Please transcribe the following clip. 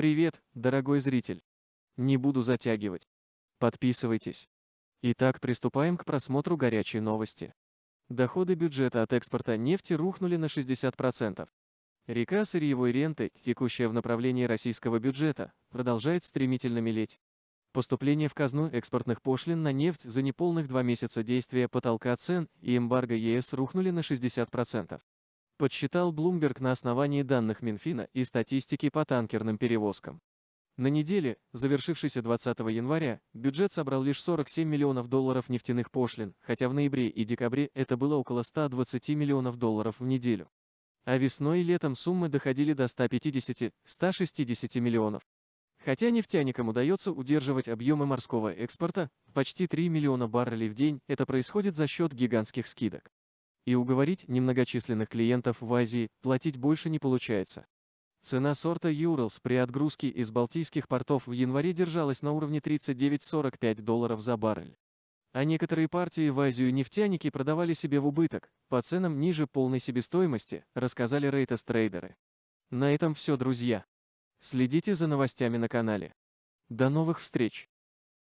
Привет, дорогой зритель. Не буду затягивать. Подписывайтесь. Итак, приступаем к просмотру горячей новости. Доходы бюджета от экспорта нефти рухнули на 60%. Река сырьевой ренты, текущая в направлении российского бюджета, продолжает стремительно мелеть. Поступление в казну экспортных пошлин на нефть за неполных два месяца действия потолка цен и эмбарго ЕС рухнули на 60% подсчитал Bloomberg на основании данных Минфина и статистики по танкерным перевозкам. На неделе, завершившейся 20 января, бюджет собрал лишь 47 миллионов долларов нефтяных пошлин, хотя в ноябре и декабре это было около 120 миллионов долларов в неделю. А весной и летом суммы доходили до 150-160 миллионов. Хотя нефтяникам удается удерживать объемы морского экспорта, почти 3 миллиона баррелей в день, это происходит за счет гигантских скидок и уговорить немногочисленных клиентов в Азии платить больше не получается. Цена сорта Юралс при отгрузке из балтийских портов в январе держалась на уровне 39-45 долларов за баррель. А некоторые партии в Азию нефтяники продавали себе в убыток, по ценам ниже полной себестоимости, рассказали Рейтас трейдеры. На этом все, друзья. Следите за новостями на канале. До новых встреч!